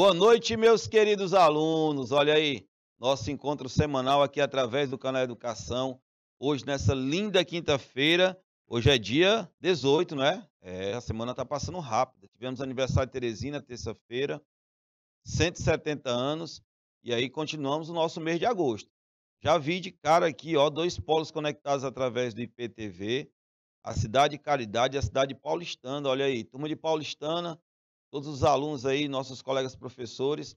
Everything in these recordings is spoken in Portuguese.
Boa noite, meus queridos alunos. Olha aí, nosso encontro semanal aqui através do canal Educação. Hoje, nessa linda quinta-feira, hoje é dia 18, não é? É, a semana está passando rápida. Tivemos aniversário de Teresina, terça-feira, 170 anos. E aí continuamos o nosso mês de agosto. Já vi de cara aqui, ó, dois polos conectados através do IPTV. A cidade de Caridade e a cidade de Paulistana. Olha aí, turma de Paulistana todos os alunos aí, nossos colegas professores.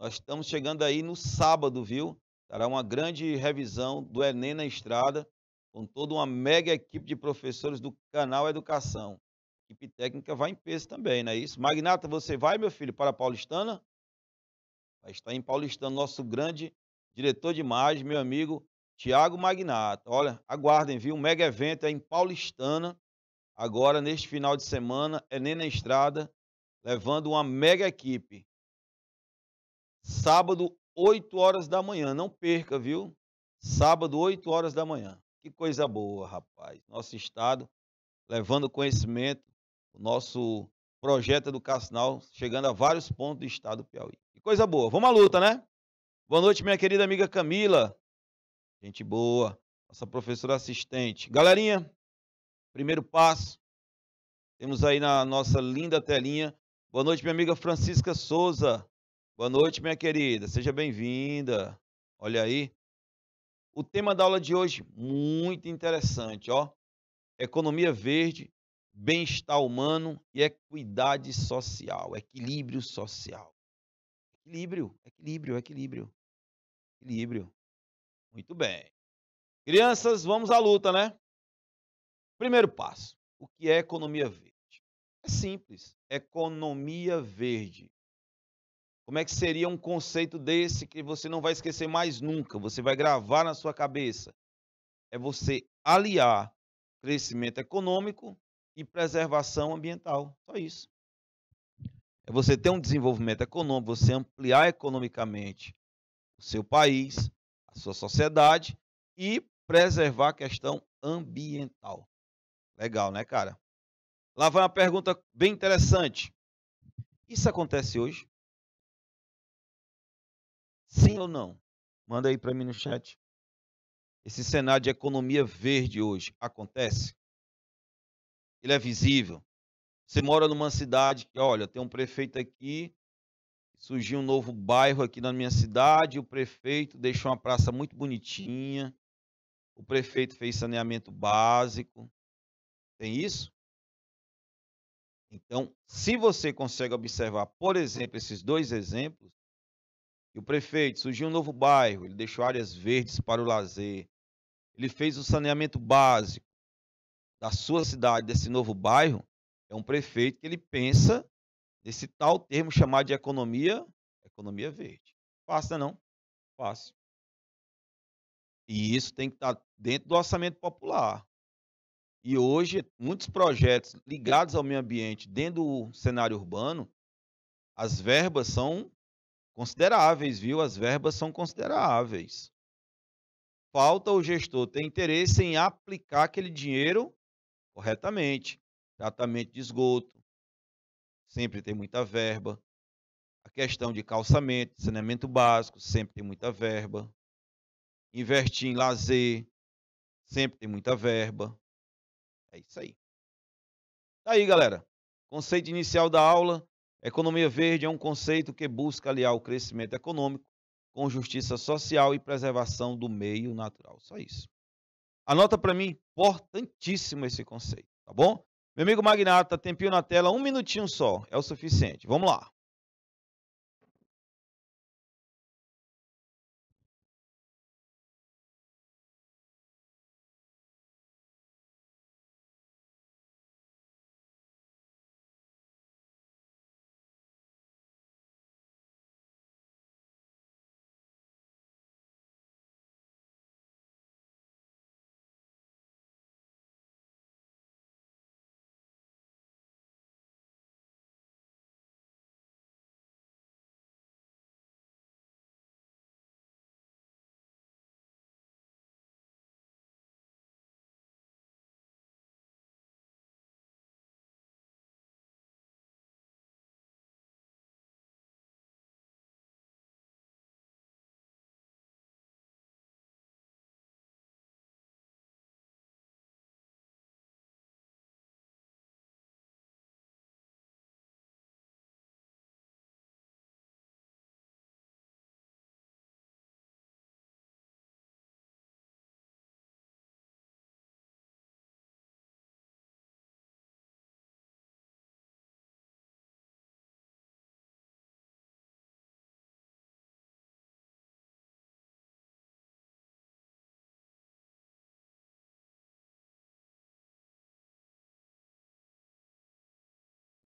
Nós estamos chegando aí no sábado, viu? Será uma grande revisão do Enem na Estrada, com toda uma mega equipe de professores do canal Educação. A equipe técnica vai em peso também, não é isso? Magnata, você vai, meu filho, para a Paulistana? Vai estar em Paulistana, nosso grande diretor de imagem, meu amigo Tiago Magnata. Olha, aguardem, viu? Um mega evento é em Paulistana, agora neste final de semana, Enem na Estrada levando uma mega equipe. Sábado, 8 horas da manhã. Não perca, viu? Sábado, 8 horas da manhã. Que coisa boa, rapaz. Nosso estado levando conhecimento, o nosso projeto educacional chegando a vários pontos do estado do Piauí. Que coisa boa. Vamos à luta, né? Boa noite, minha querida amiga Camila. Gente boa, nossa professora assistente. Galerinha, primeiro passo. Temos aí na nossa linda telinha Boa noite, minha amiga Francisca Souza. Boa noite, minha querida. Seja bem-vinda. Olha aí. O tema da aula de hoje, muito interessante, ó. Economia verde, bem-estar humano e equidade social, equilíbrio social. Equilíbrio, equilíbrio, equilíbrio. Equilíbrio. Muito bem. Crianças, vamos à luta, né? Primeiro passo: o que é economia verde? É simples economia verde. Como é que seria um conceito desse que você não vai esquecer mais nunca? Você vai gravar na sua cabeça. É você aliar crescimento econômico e preservação ambiental. Só isso. É você ter um desenvolvimento econômico, você ampliar economicamente o seu país, a sua sociedade e preservar a questão ambiental. Legal, né, cara? Lá vai uma pergunta bem interessante. Isso acontece hoje? Sim ou não? Manda aí para mim no chat. Esse cenário de economia verde hoje acontece? Ele é visível. Você mora numa cidade que, olha, tem um prefeito aqui, surgiu um novo bairro aqui na minha cidade, o prefeito deixou uma praça muito bonitinha, o prefeito fez saneamento básico. Tem isso? Então, se você consegue observar, por exemplo, esses dois exemplos, o prefeito surgiu um novo bairro, ele deixou áreas verdes para o lazer, ele fez o saneamento básico da sua cidade, desse novo bairro, é um prefeito que ele pensa nesse tal termo chamado de economia, economia verde. Fácil, não? É Fácil. E isso tem que estar tá dentro do orçamento popular. E hoje, muitos projetos ligados ao meio ambiente dentro do cenário urbano, as verbas são consideráveis, viu? As verbas são consideráveis. Falta o gestor ter interesse em aplicar aquele dinheiro corretamente. Tratamento de esgoto, sempre tem muita verba. A questão de calçamento, saneamento básico, sempre tem muita verba. Investir em lazer, sempre tem muita verba. É isso aí. Tá aí, galera. Conceito inicial da aula. Economia verde é um conceito que busca aliar o crescimento econômico com justiça social e preservação do meio natural. Só isso. Anota para mim, importantíssimo esse conceito, tá bom? Meu amigo Magnata, tempinho na tela, um minutinho só, é o suficiente. Vamos lá.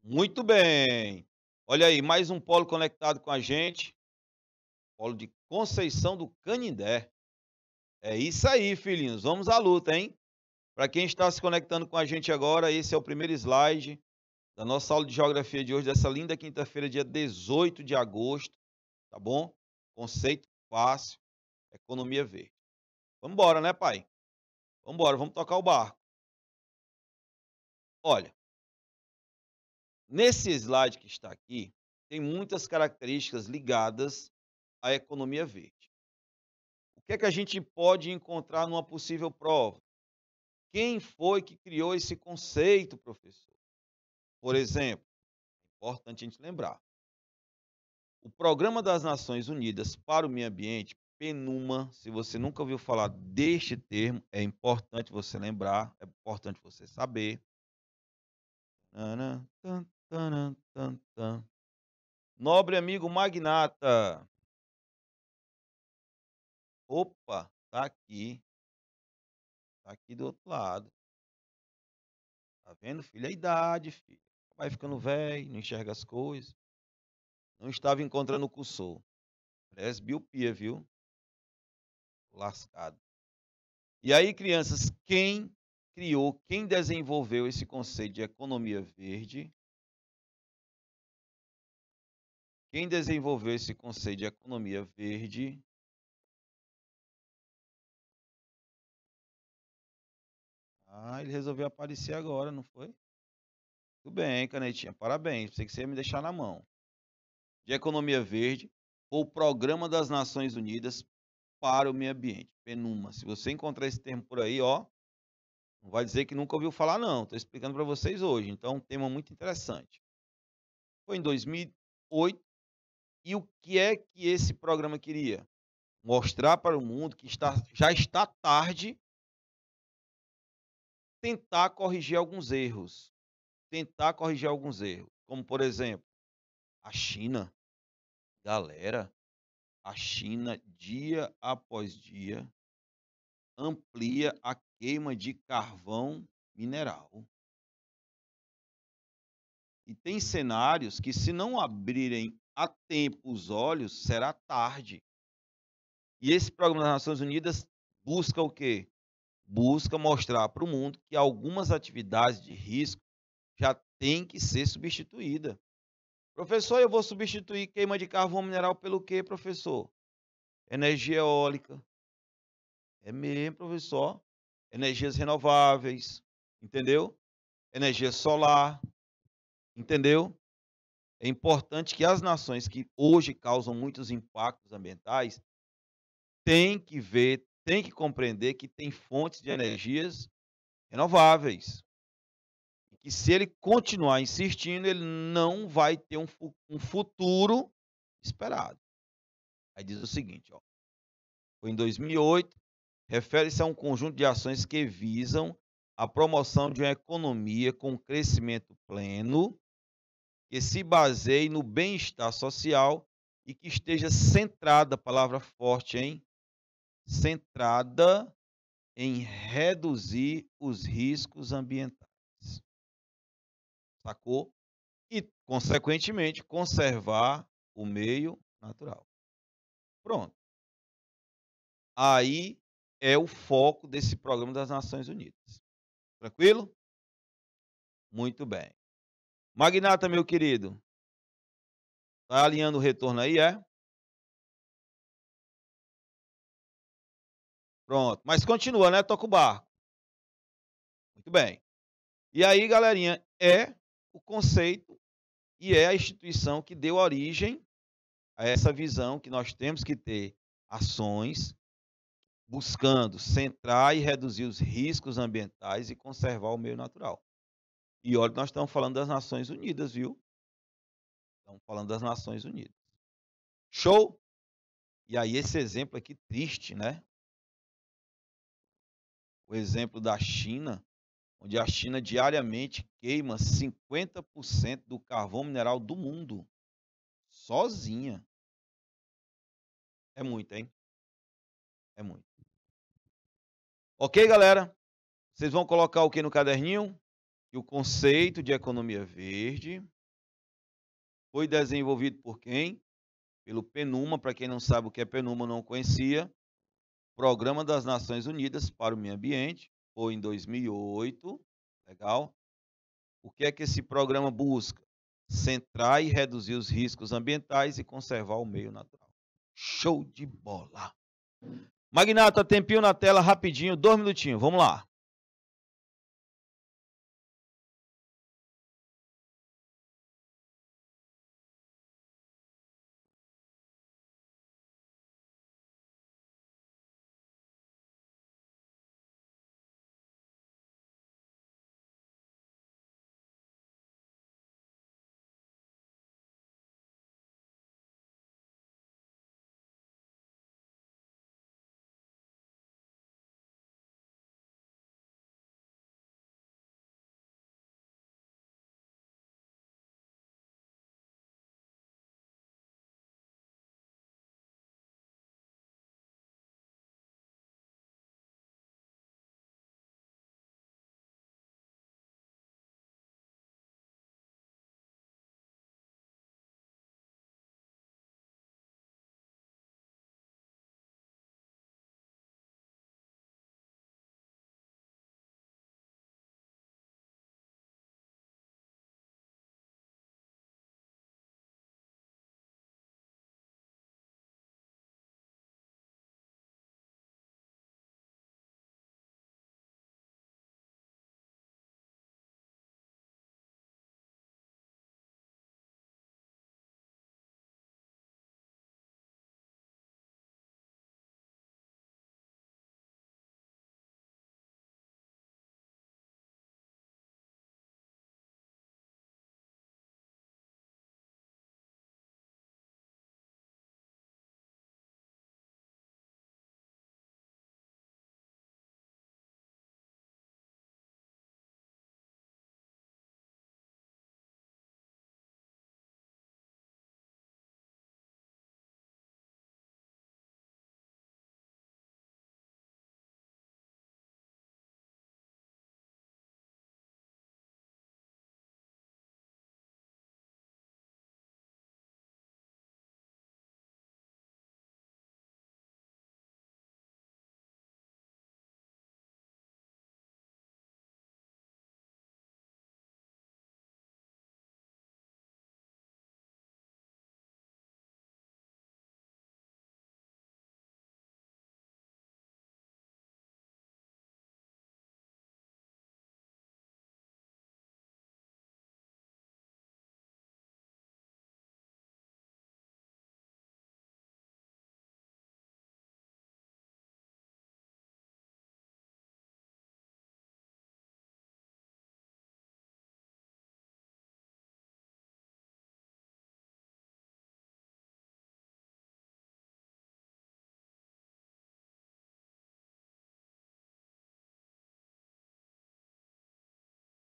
Muito bem. Olha aí, mais um polo conectado com a gente. Polo de Conceição do Canindé. É isso aí, filhinhos. Vamos à luta, hein? Para quem está se conectando com a gente agora, esse é o primeiro slide da nossa aula de geografia de hoje, dessa linda quinta-feira, dia 18 de agosto. Tá bom? Conceito fácil, economia verde. Vamos embora, né, pai? Vamos embora, vamos tocar o barco. Olha, Nesse slide que está aqui, tem muitas características ligadas à economia verde. O que é que a gente pode encontrar numa possível prova? Quem foi que criou esse conceito, professor? Por exemplo, é importante a gente lembrar. O Programa das Nações Unidas para o Meio Ambiente, PNUMA, se você nunca ouviu falar deste termo, é importante você lembrar, é importante você saber. Nobre amigo magnata. Opa, tá aqui. Tá aqui do outro lado. Tá vendo, filho? É a idade, filho. Vai ficando velho, não enxerga as coisas. Não estava encontrando o cursor. Parece biopia, viu? Lascado. E aí, crianças, quem criou, quem desenvolveu esse conceito de economia verde Quem desenvolveu esse conceito de economia verde Ah, ele resolveu aparecer agora, não foi? Tudo bem, canetinha. Parabéns. Pensei que você ia me deixar na mão. De Economia Verde, ou Programa das Nações Unidas para o Meio Ambiente. PNUMA. Se você encontrar esse termo por aí, ó, não vai dizer que nunca ouviu falar, não. Estou explicando para vocês hoje. Então, um tema muito interessante. Foi em 2008 e o que é que esse programa queria? Mostrar para o mundo que está, já está tarde tentar corrigir alguns erros. Tentar corrigir alguns erros. Como, por exemplo, a China. Galera, a China, dia após dia, amplia a queima de carvão mineral. E tem cenários que, se não abrirem a tempo os olhos, será tarde. E esse programa das Nações Unidas busca o quê? Busca mostrar para o mundo que algumas atividades de risco já têm que ser substituídas. Professor, eu vou substituir queima de carvão mineral pelo quê, professor? Energia eólica. É mesmo, professor. Energias renováveis, entendeu? Energia solar, entendeu? É importante que as nações que hoje causam muitos impactos ambientais têm que ver, têm que compreender que tem fontes de é. energias renováveis. E que se ele continuar insistindo, ele não vai ter um, um futuro esperado. Aí diz o seguinte, ó, foi em 2008, refere-se a um conjunto de ações que visam a promoção de uma economia com crescimento pleno que se baseie no bem-estar social e que esteja centrada, palavra forte, hein? Centrada em reduzir os riscos ambientais. Sacou? E, consequentemente, conservar o meio natural. Pronto. Aí é o foco desse programa das Nações Unidas. Tranquilo? Muito bem. Magnata, meu querido. Tá alinhando o retorno aí, é? Pronto. Mas continua, né? Toca o barco. Muito bem. E aí, galerinha, é o conceito e é a instituição que deu origem a essa visão que nós temos que ter ações buscando centrar e reduzir os riscos ambientais e conservar o meio natural. E olha, nós estamos falando das Nações Unidas, viu? Estamos falando das Nações Unidas. Show? E aí esse exemplo aqui triste, né? O exemplo da China, onde a China diariamente queima 50% do carvão mineral do mundo sozinha. É muito, hein? É muito. Ok, galera? Vocês vão colocar o que no caderninho? E o conceito de economia verde foi desenvolvido por quem? Pelo PNUMA, para quem não sabe o que é PNUMA, não conhecia. Programa das Nações Unidas para o Meio Ambiente, foi em 2008. Legal? O que é que esse programa busca? Centrar e reduzir os riscos ambientais e conservar o meio natural. Show de bola! Magnata, tempinho na tela, rapidinho, dois minutinhos, vamos lá.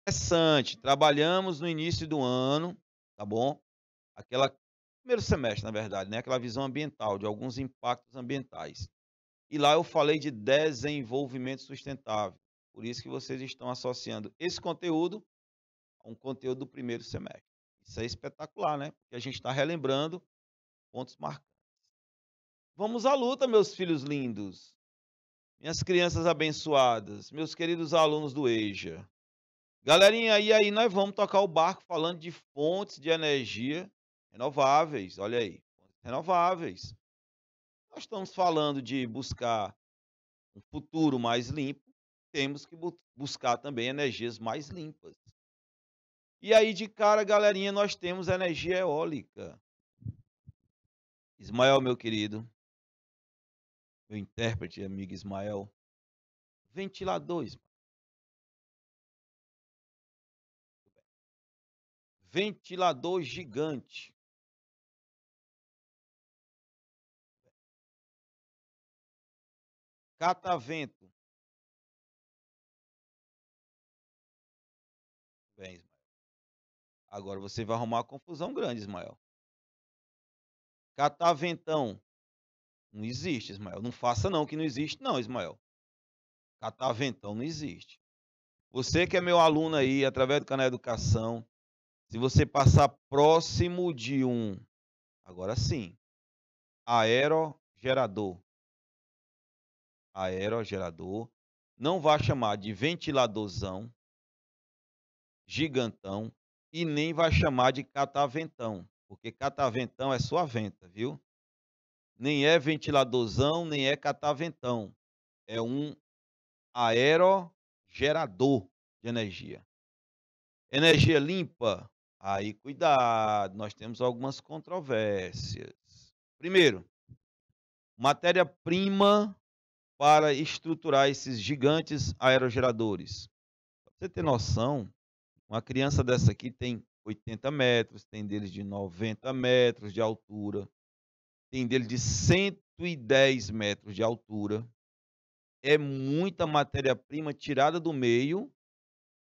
interessante. Trabalhamos no início do ano, tá bom? Aquela primeiro semestre, na verdade, né? Aquela visão ambiental de alguns impactos ambientais. E lá eu falei de desenvolvimento sustentável. Por isso que vocês estão associando esse conteúdo a um conteúdo do primeiro semestre. Isso é espetacular, né? Porque a gente está relembrando pontos marcantes. Vamos à luta, meus filhos lindos. Minhas crianças abençoadas, meus queridos alunos do EJA. Galerinha, e aí nós vamos tocar o barco falando de fontes de energia renováveis. Olha aí, renováveis. Nós estamos falando de buscar um futuro mais limpo, temos que bu buscar também energias mais limpas. E aí, de cara, galerinha, nós temos energia eólica. Ismael, meu querido, meu intérprete, amigo Ismael, ventilador, Ismael. ventilador gigante. Catavento. Bem, Ismael. Agora você vai arrumar uma confusão grande, Ismael. Cataventão. Não existe, Ismael. Não faça não que não existe não, Ismael. Cataventão não existe. Você que é meu aluno aí, através do canal Educação, se você passar próximo de um, agora sim, aerogerador. Aerogerador. Não vai chamar de ventiladorzão, gigantão, e nem vai chamar de cataventão, porque cataventão é sua venta, viu? Nem é ventiladorzão, nem é cataventão. É um aerogerador de energia. Energia limpa, Aí, cuidado, nós temos algumas controvérsias. Primeiro, matéria-prima para estruturar esses gigantes aerogeradores. Para você ter noção, uma criança dessa aqui tem 80 metros, tem deles de 90 metros de altura, tem deles de 110 metros de altura. É muita matéria-prima tirada do meio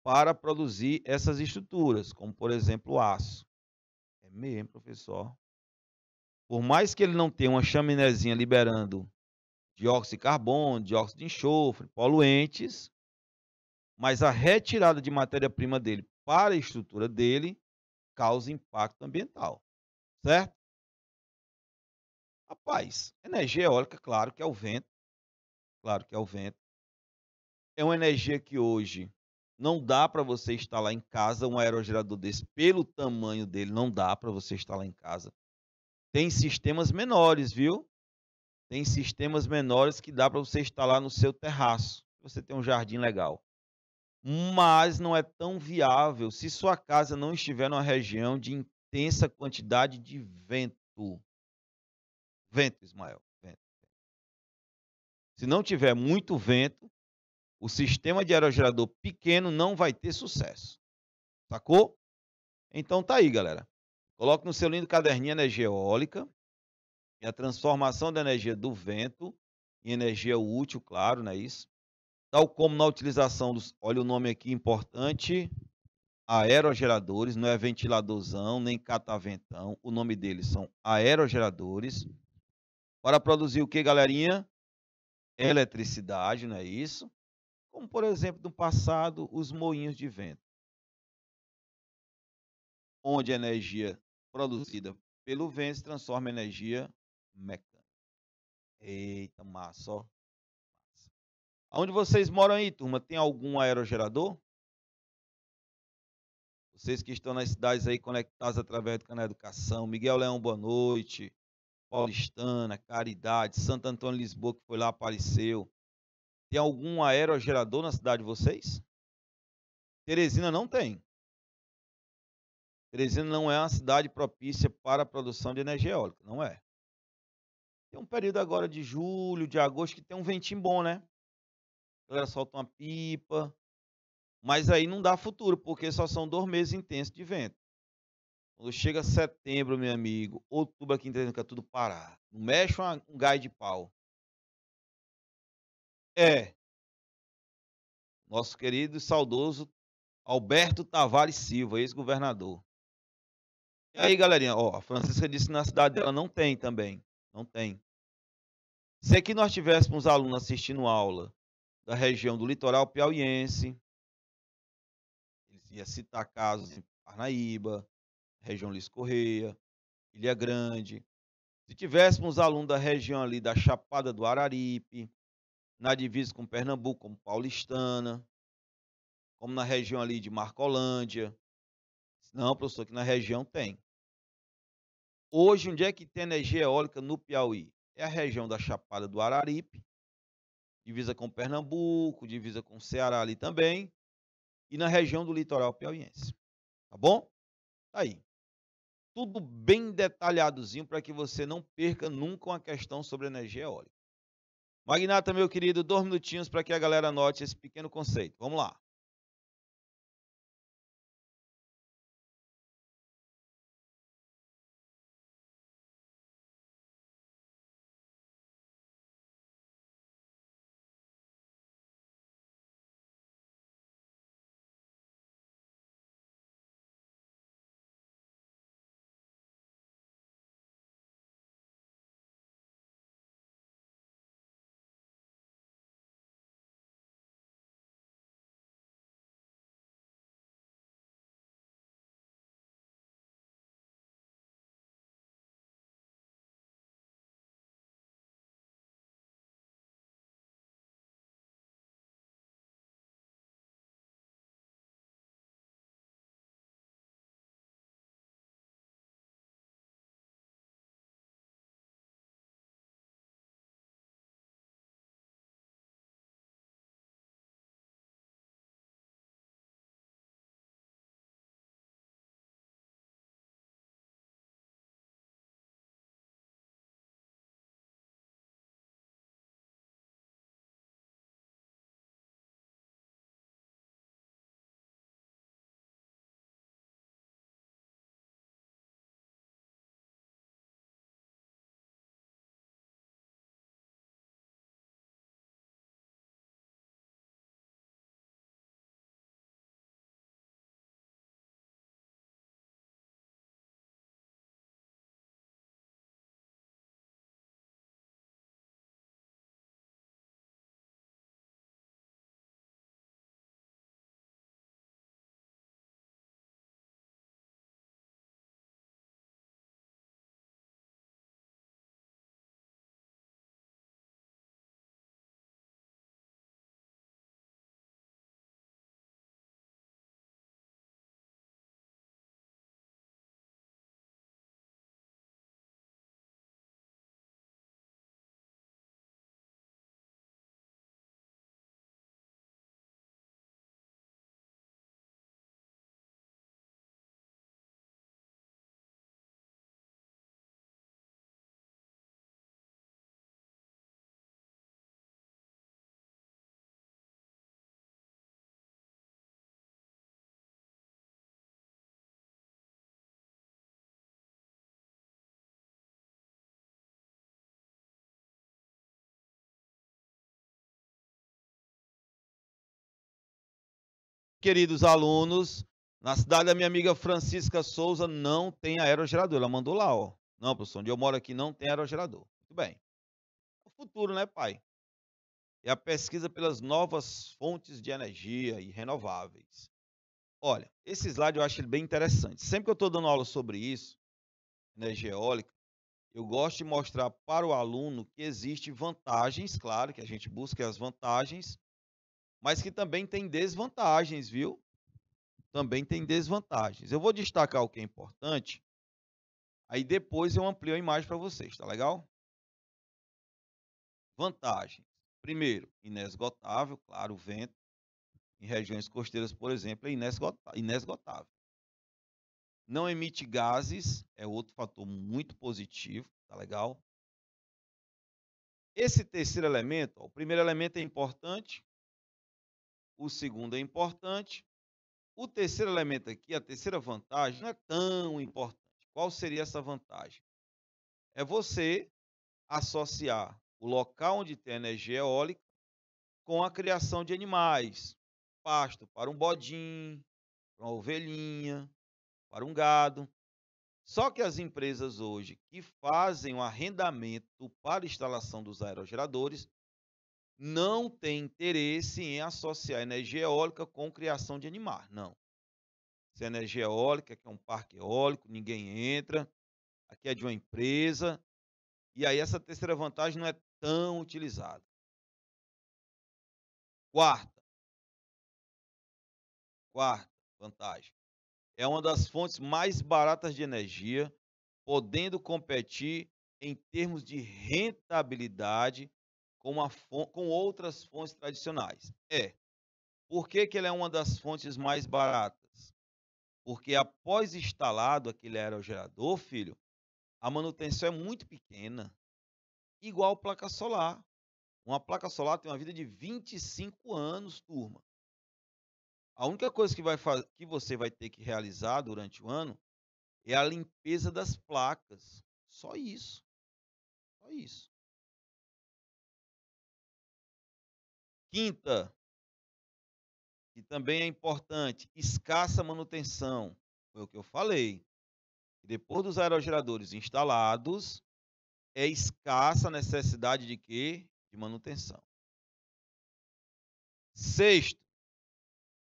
para produzir essas estruturas, como por exemplo o aço. É mesmo, professor. Por mais que ele não tenha uma chaminézinha liberando dióxido de carbono, dióxido de enxofre, poluentes, mas a retirada de matéria-prima dele para a estrutura dele causa impacto ambiental, certo? Rapaz, energia eólica, claro que é o vento, claro que é o vento. É uma energia que hoje não dá para você instalar em casa um aerogerador desse, pelo tamanho dele, não dá para você instalar em casa. Tem sistemas menores, viu? Tem sistemas menores que dá para você instalar no seu terraço, você tem um jardim legal. Mas não é tão viável se sua casa não estiver numa região de intensa quantidade de vento. Vento, Ismael. Vento. Se não tiver muito vento, o sistema de aerogerador pequeno não vai ter sucesso. Sacou? Então tá aí, galera. Coloque no seu lindo caderninho energia eólica e a transformação da energia do vento em energia útil, claro, não é isso? Tal como na utilização dos, olha o nome aqui importante, aerogeradores, não é ventiladorzão, nem cataventão, o nome deles são aerogeradores, para produzir o que, galerinha? Eletricidade, não é isso? como, por exemplo, no passado, os moinhos de vento, onde a energia produzida pelo vento se transforma em energia mecânica. Eita, massa, ó. Onde vocês moram aí, turma? Tem algum aerogerador? Vocês que estão nas cidades aí conectadas através do canal Educação. Miguel Leão, boa noite. Paulistana, Caridade, Santo Antônio Lisboa, que foi lá, apareceu. Tem algum aerogerador na cidade de vocês? Teresina não tem. Teresina não é uma cidade propícia para a produção de energia eólica, não é. Tem um período agora de julho, de agosto, que tem um ventinho bom, né? A galera solta uma pipa. Mas aí não dá futuro, porque só são dois meses intensos de vento. Quando chega setembro, meu amigo, outubro aqui em Teresina, fica tudo parado. Não mexe um gás de pau. É. Nosso querido e saudoso Alberto Tavares Silva, ex-governador. E aí, galerinha, ó, a Francisca disse que na cidade dela não tem também. Não tem. Se aqui nós tivéssemos alunos assistindo aula da região do litoral piauiense, eles iam citar casos em Parnaíba, região Lis Correia, Ilha Grande. Se tivéssemos alunos da região ali da Chapada do Araripe, na divisa com Pernambuco, como Paulistana, como na região ali de Marcolândia. Não, professor, que na região tem. Hoje, onde é que tem energia eólica no Piauí? É a região da Chapada do Araripe, divisa com Pernambuco, divisa com Ceará ali também, e na região do litoral piauiense. Tá bom? Tá aí. Tudo bem detalhadozinho para que você não perca nunca uma questão sobre energia eólica. Magnata, meu querido, dois minutinhos para que a galera note esse pequeno conceito. Vamos lá. queridos alunos, na cidade da minha amiga Francisca Souza não tem aerogerador. Ela mandou lá, ó. Não, professor, onde eu moro aqui não tem aerogerador. Muito bem. o futuro, né, pai? É a pesquisa pelas novas fontes de energia e renováveis. Olha, esse slide eu acho ele bem interessante. Sempre que eu estou dando aula sobre isso, energia eólica, eu gosto de mostrar para o aluno que existem vantagens, claro, que a gente busca as vantagens, mas que também tem desvantagens, viu? Também tem desvantagens. Eu vou destacar o que é importante, aí depois eu amplio a imagem para vocês, tá legal? Vantagens. Primeiro, inesgotável, claro, o vento. Em regiões costeiras, por exemplo, é inesgotável. Não emite gases, é outro fator muito positivo, tá legal? Esse terceiro elemento, ó, o primeiro elemento é importante, o segundo é importante. O terceiro elemento aqui, a terceira vantagem, não é tão importante. Qual seria essa vantagem? É você associar o local onde tem energia eólica com a criação de animais. Pasto para um bodim, para uma ovelhinha, para um gado. Só que as empresas hoje que fazem o um arrendamento para a instalação dos aerogeradores não tem interesse em associar energia eólica com criação de animais, não. Essa energia eólica, que é um parque eólico, ninguém entra, aqui é de uma empresa, e aí essa terceira vantagem não é tão utilizada. Quarta, quarta vantagem, é uma das fontes mais baratas de energia, podendo competir em termos de rentabilidade com, uma, com outras fontes tradicionais? É. Por que, que ele é uma das fontes mais baratas? Porque após instalado aquele aerogerador, filho, a manutenção é muito pequena. Igual placa solar. Uma placa solar tem uma vida de 25 anos, turma. A única coisa que, vai que você vai ter que realizar durante o ano é a limpeza das placas. Só isso. Só isso. Quinta, que também é importante, escassa manutenção. Foi o que eu falei. Depois dos aerogeradores instalados, é escassa a necessidade de quê? De manutenção. Sexto,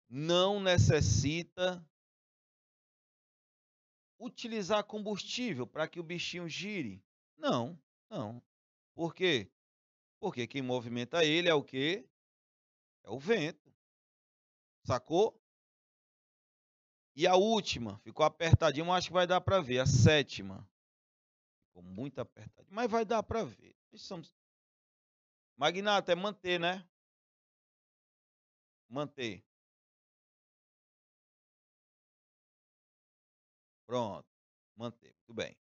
não necessita utilizar combustível para que o bichinho gire. Não, não. Por quê? Porque quem movimenta ele é o quê? É o vento. Sacou? E a última, ficou apertadinha, mas acho que vai dar para ver. A sétima. Ficou muito apertadinha, mas vai dar para ver. Estamos... Magnata, é manter, né? Manter. Pronto. Manter. Muito bem.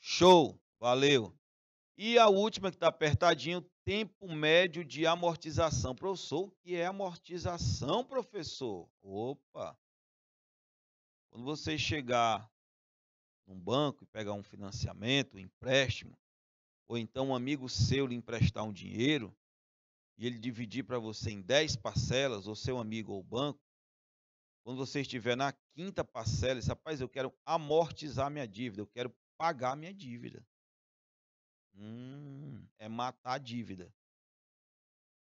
Show. Valeu. E a última que está apertadinho, tempo médio de amortização. Professor, o que é amortização, professor? Opa! Quando você chegar num banco e pegar um financiamento, um empréstimo, ou então um amigo seu lhe emprestar um dinheiro e ele dividir para você em 10 parcelas, ou seu amigo ou banco, quando você estiver na quinta parcela, diz, rapaz, eu quero amortizar minha dívida, eu quero pagar minha dívida. Hum, é matar a dívida.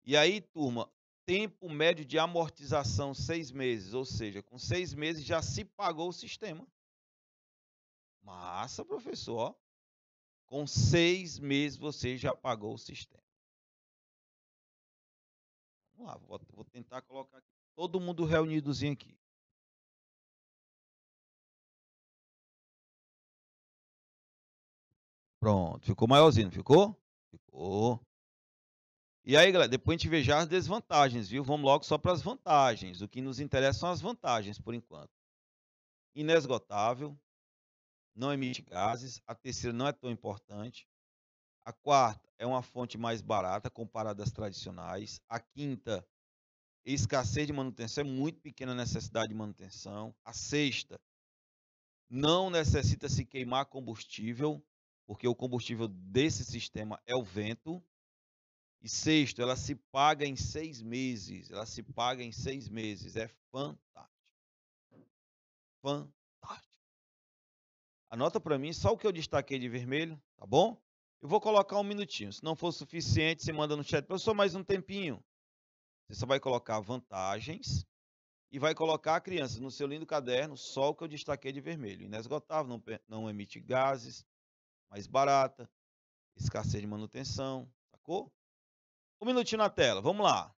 E aí, turma, tempo médio de amortização seis meses, ou seja, com seis meses já se pagou o sistema. Massa, professor. Ó. Com seis meses você já pagou o sistema. Vamos lá, vou, vou tentar colocar aqui. todo mundo reunidozinho aqui. Pronto, ficou maiorzinho, ficou? Ficou. E aí, galera, depois a gente vê já as desvantagens, viu? Vamos logo só para as vantagens. O que nos interessa são as vantagens, por enquanto. Inesgotável, não emite gases. A terceira não é tão importante. A quarta é uma fonte mais barata comparada às tradicionais. A quinta, escassez de manutenção, é muito pequena a necessidade de manutenção. A sexta, não necessita se queimar combustível porque o combustível desse sistema é o vento. E sexto, ela se paga em seis meses. Ela se paga em seis meses. É fantástico. Fantástico. Anota para mim só o que eu destaquei de vermelho, tá bom? Eu vou colocar um minutinho. Se não for suficiente, você manda no chat. Professor, mais um tempinho. Você só vai colocar vantagens e vai colocar a criança no seu lindo caderno só o que eu destaquei de vermelho. Inesgotável, não, não emite gases, mais barata, escassez de manutenção, sacou? Um minutinho na tela, vamos lá.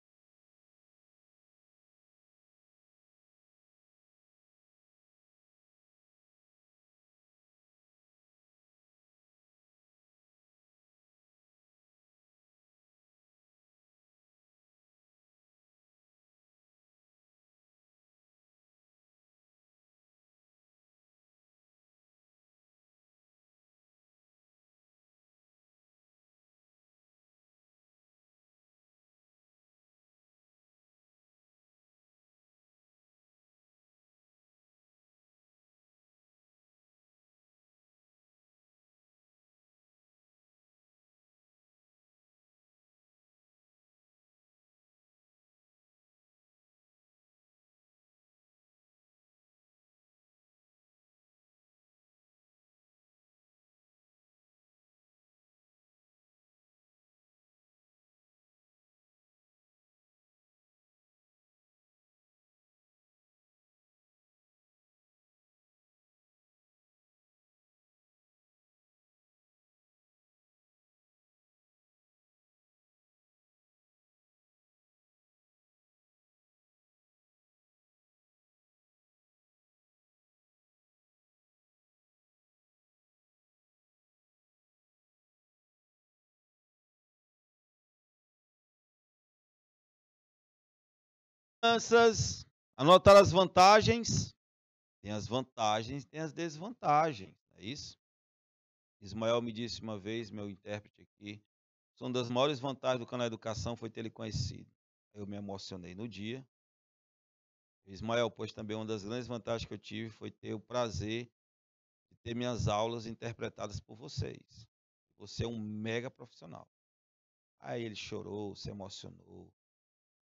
finanças, anotar as vantagens. Tem as vantagens, tem as desvantagens, é isso? Ismael me disse uma vez, meu intérprete aqui, uma das maiores vantagens do canal Educação foi ter ele conhecido. Eu me emocionei no dia. Ismael, pois também uma das grandes vantagens que eu tive foi ter o prazer de ter minhas aulas interpretadas por vocês. Você é um mega profissional. Aí ele chorou, se emocionou,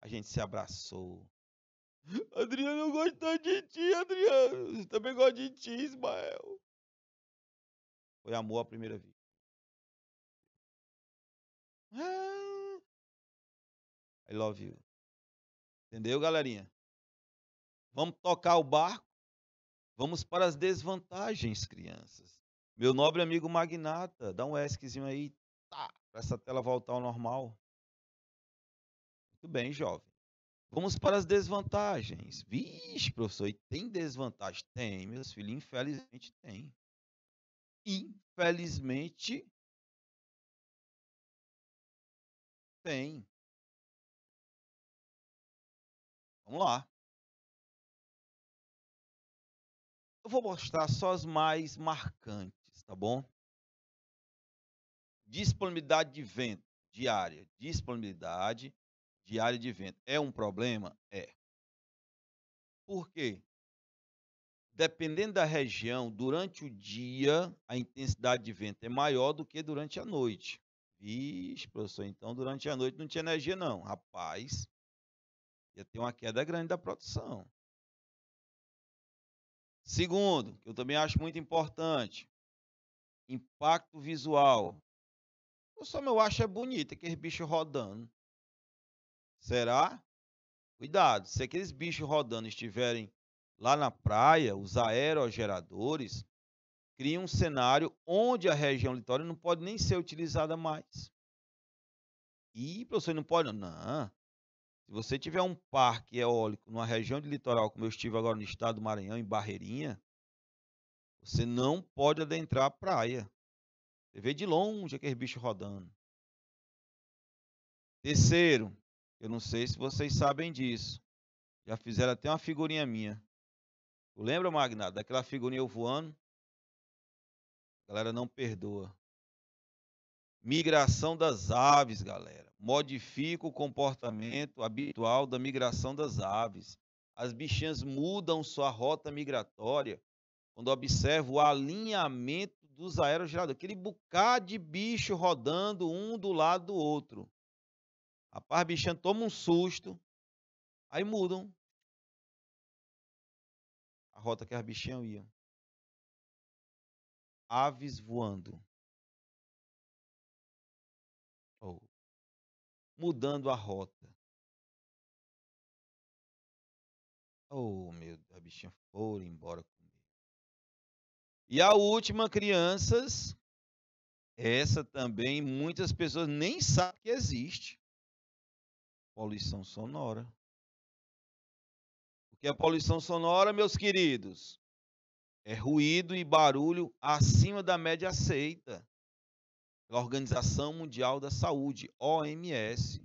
a gente se abraçou. Adriano, eu gosto tanto de ti, Adriano. Eu também gosto de ti, Ismael. Foi amor à primeira vista. I love you. Entendeu, galerinha? Vamos tocar o barco. Vamos para as desvantagens, crianças. Meu nobre amigo Magnata, dá um ESCzinho aí, tá, para essa tela voltar ao normal. Muito bem, jovem. Vamos para as desvantagens. Vixe, professor, e tem desvantagem? Tem, meus filhos, infelizmente tem. Infelizmente tem. Vamos lá. Eu vou mostrar só as mais marcantes, tá bom? Disponibilidade de vento diária, disponibilidade de área de vento É um problema? É. Por quê? Dependendo da região, durante o dia, a intensidade de vento é maior do que durante a noite. Vixe, professor, então durante a noite não tinha energia, não. Rapaz, ia ter uma queda grande da produção. Segundo, que eu também acho muito importante, impacto visual. Só meu acho é bonito aquele bicho rodando será cuidado. Se aqueles bichos rodando estiverem lá na praia, os aerogeradores criam um cenário onde a região litoral não pode nem ser utilizada mais. E, professor, não pode? Não. Se você tiver um parque eólico numa região de litoral, como eu estive agora no estado do Maranhão, em Barreirinha, você não pode adentrar a praia. Você vê de longe aqueles bichos rodando. Terceiro, eu não sei se vocês sabem disso. Já fizeram até uma figurinha minha. lembra, Magnado, daquela figurinha eu voando? A galera não perdoa. Migração das aves, galera. Modifica o comportamento habitual da migração das aves. As bichinhas mudam sua rota migratória quando observa o alinhamento dos aerogeradores. Aquele bocado de bicho rodando um do lado do outro. Rapaz, bichão, toma um susto. Aí mudam a rota que as bichinhas iam. Aves voando. Oh. Mudando a rota. Oh, meu Deus, a bichinha foram embora comigo. E a última, crianças, essa também muitas pessoas nem sabem que existe. Poluição sonora. O que é poluição sonora, meus queridos? É ruído e barulho acima da média aceita pela Organização Mundial da Saúde, OMS.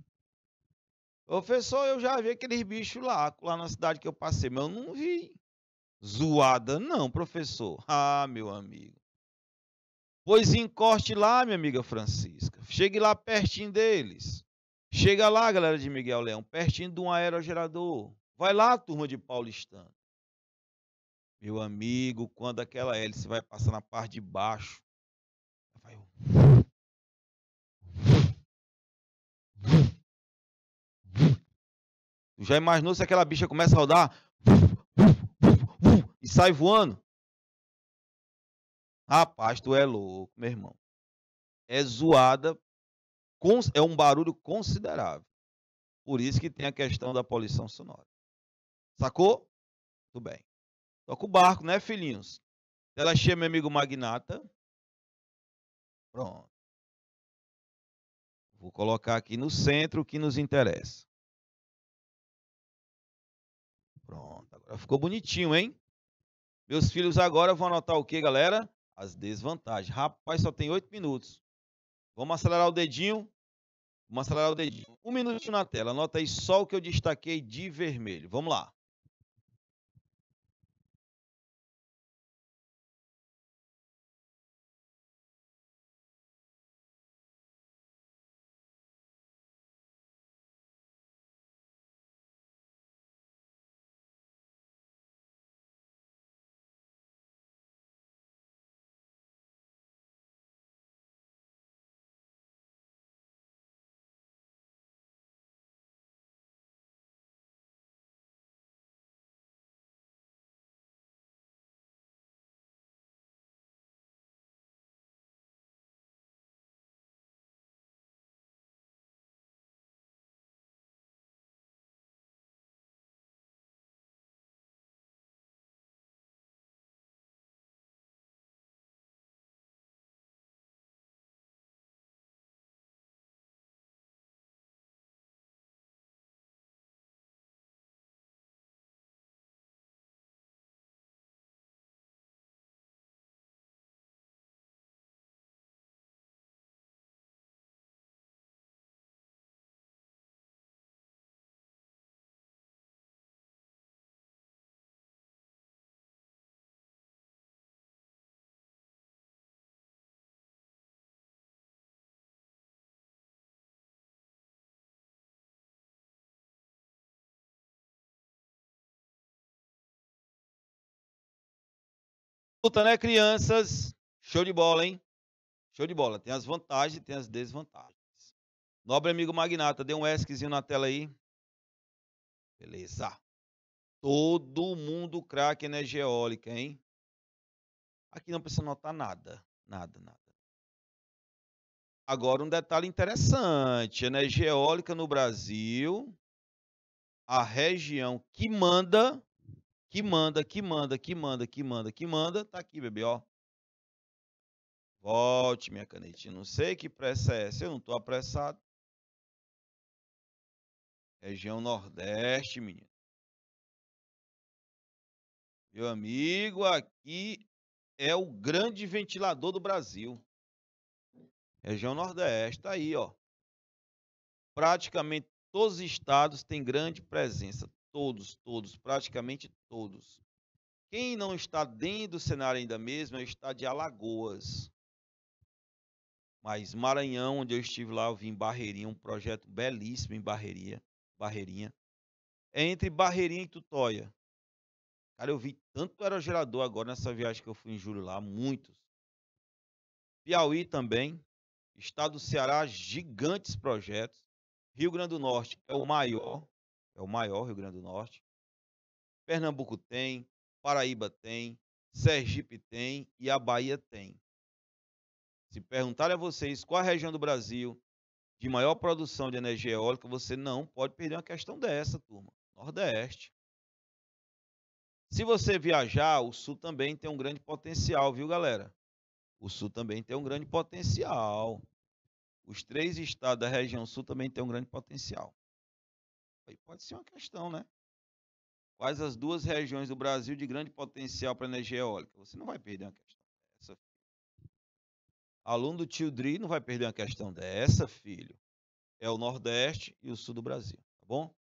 Professor, eu já vi aqueles bichos lá, lá na cidade que eu passei, mas eu não vi. Zoada, não, professor. Ah, meu amigo. Pois encoste lá, minha amiga Francisca. Chegue lá pertinho deles. Chega lá, galera de Miguel Leão, pertinho de um aerogerador. Vai lá, turma de paulistano. Meu amigo, quando aquela hélice vai passar na parte de baixo, vai... Já imaginou se aquela bicha começa a rodar e sai voando? Rapaz, tu é louco, meu irmão. É zoada é um barulho considerável. Por isso que tem a questão da poluição sonora. Sacou? Tudo bem. Toca o barco, né, filhinhos? Ela chama meu amigo Magnata. Pronto. Vou colocar aqui no centro o que nos interessa. Pronto, agora ficou bonitinho, hein? Meus filhos agora vão anotar o que, galera? As desvantagens. Rapaz, só tem oito minutos. Vamos acelerar o dedinho. Vamos acelerar o dedinho. Um minuto na tela. Anota aí só o que eu destaquei de vermelho. Vamos lá. luta, né, crianças? Show de bola, hein? Show de bola. Tem as vantagens e tem as desvantagens. Nobre amigo Magnata, dê um ESCzinho na tela aí. Beleza. Todo mundo craque energia eólica, hein? Aqui não precisa notar nada. Nada, nada. Agora, um detalhe interessante: energia eólica no Brasil, a região que manda que manda, que manda, que manda, que manda, que manda, tá aqui, bebê, ó. Volte, minha canetinha. Não sei que pressa é essa, eu não tô apressado. Região Nordeste, menino. Meu amigo, aqui é o grande ventilador do Brasil. Região Nordeste, tá aí, ó. Praticamente todos os estados têm grande presença. Todos, todos, praticamente todos. Quem não está dentro do cenário ainda mesmo é o estado de Alagoas. Mas Maranhão, onde eu estive lá, eu vi em Barreirinha, um projeto belíssimo em Barreirinha. Barreirinha. É entre Barreirinha e Tutóia. Cara, eu vi tanto aerogerador agora nessa viagem que eu fui em julho lá, muitos. Piauí também. Estado do Ceará, gigantes projetos. Rio Grande do Norte é o maior. É o maior, Rio Grande do Norte. Pernambuco tem, Paraíba tem, Sergipe tem e a Bahia tem. Se perguntarem a vocês qual a região do Brasil de maior produção de energia eólica, você não pode perder uma questão dessa, turma. Nordeste. Se você viajar, o Sul também tem um grande potencial, viu, galera? O Sul também tem um grande potencial. Os três estados da região Sul também têm um grande potencial. Aí pode ser uma questão, né? Quais as duas regiões do Brasil de grande potencial para energia eólica? Você não vai perder uma questão dessa. Filho. Aluno do tio Dri não vai perder uma questão dessa, filho. É o Nordeste e o Sul do Brasil, tá bom?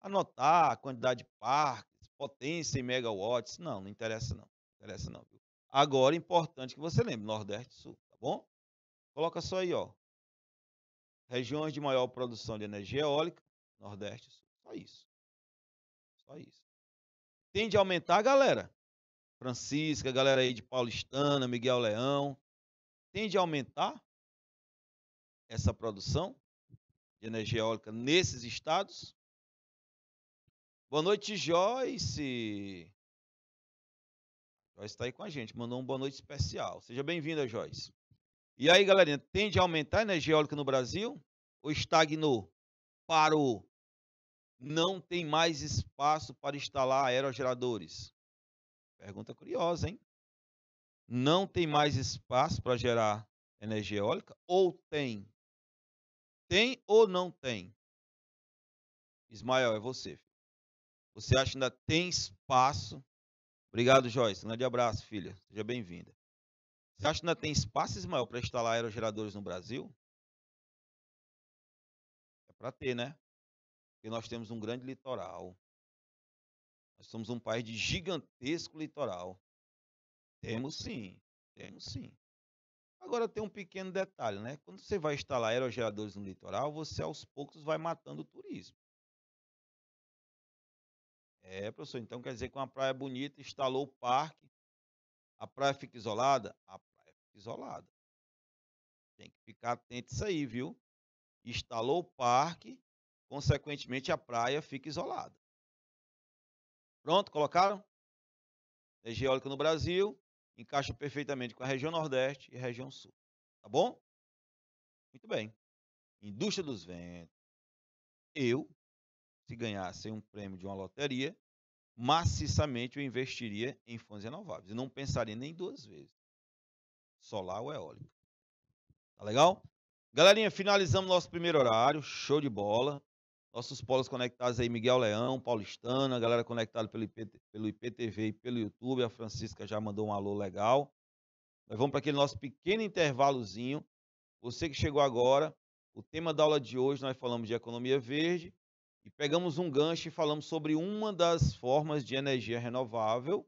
Anotar a quantidade de parques, potência em megawatts, não, não interessa não. não interessa não, viu? Agora, importante que você lembre, Nordeste e Sul, tá bom? Coloca só aí, ó. Regiões de maior produção de energia eólica, Nordeste e Sul. Só isso. Só isso. Tende a aumentar galera. Francisca, galera aí de Paulistana, Miguel Leão. Tende a aumentar essa produção de energia eólica nesses estados. Boa noite, Joyce. Joyce está aí com a gente, mandou um boa noite especial. Seja bem-vinda, Joyce. E aí, galerinha, tende a aumentar a energia eólica no Brasil? Ou estagnou? Parou? não tem mais espaço para instalar aerogeradores? Pergunta curiosa, hein? Não tem mais espaço para gerar energia eólica? Ou tem? Tem ou não tem? Ismael, é você. Você acha que ainda tem espaço? Obrigado, Joyce. Um grande abraço, filha. Seja bem-vinda. Você acha que ainda tem espaço, Ismael, para instalar aerogeradores no Brasil? É para ter, né? porque nós temos um grande litoral. Nós somos um país de gigantesco litoral. Temos sim, temos sim. Agora tem um pequeno detalhe, né? Quando você vai instalar aerogeradores no litoral, você aos poucos vai matando o turismo. É, professor, então quer dizer que uma praia bonita instalou o parque, a praia fica isolada? A praia fica isolada. Tem que ficar atento isso aí, viu? Instalou o parque, Consequentemente, a praia fica isolada. Pronto, colocaram? Energia eólica no Brasil encaixa perfeitamente com a região Nordeste e a região Sul. Tá bom? Muito bem. Indústria dos ventos. Eu, se ganhasse um prêmio de uma loteria, maciçamente eu investiria em fontes renováveis. E não pensaria nem duas vezes. Solar ou eólico. Tá legal? Galerinha, finalizamos nosso primeiro horário. Show de bola. Nossos polos conectados aí, Miguel Leão, Paulistana, a galera conectada pelo, pelo IPTV e pelo YouTube. A Francisca já mandou um alô legal. Nós vamos para aquele nosso pequeno intervalozinho. Você que chegou agora, o tema da aula de hoje nós falamos de economia verde e pegamos um gancho e falamos sobre uma das formas de energia renovável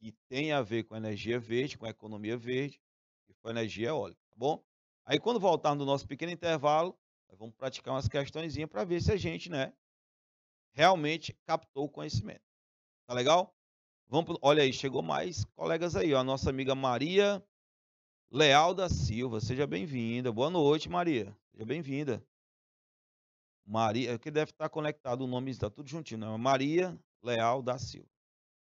que tem a ver com a energia verde, com a economia verde, que foi a energia eólica, tá bom? Aí quando voltar no nosso pequeno intervalo, vamos praticar umas questõezinhas para ver se a gente, né, realmente captou o conhecimento. Tá legal? Vamos, olha aí, chegou mais colegas aí, ó, a nossa amiga Maria Leal da Silva, seja bem-vinda. Boa noite, Maria. Seja bem-vinda. Maria, é que deve estar conectado o nome está tudo juntinho, né? Maria Leal da Silva.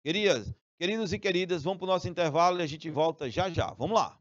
Queridas, queridos e queridas, vamos para o nosso intervalo e a gente volta já já. Vamos lá.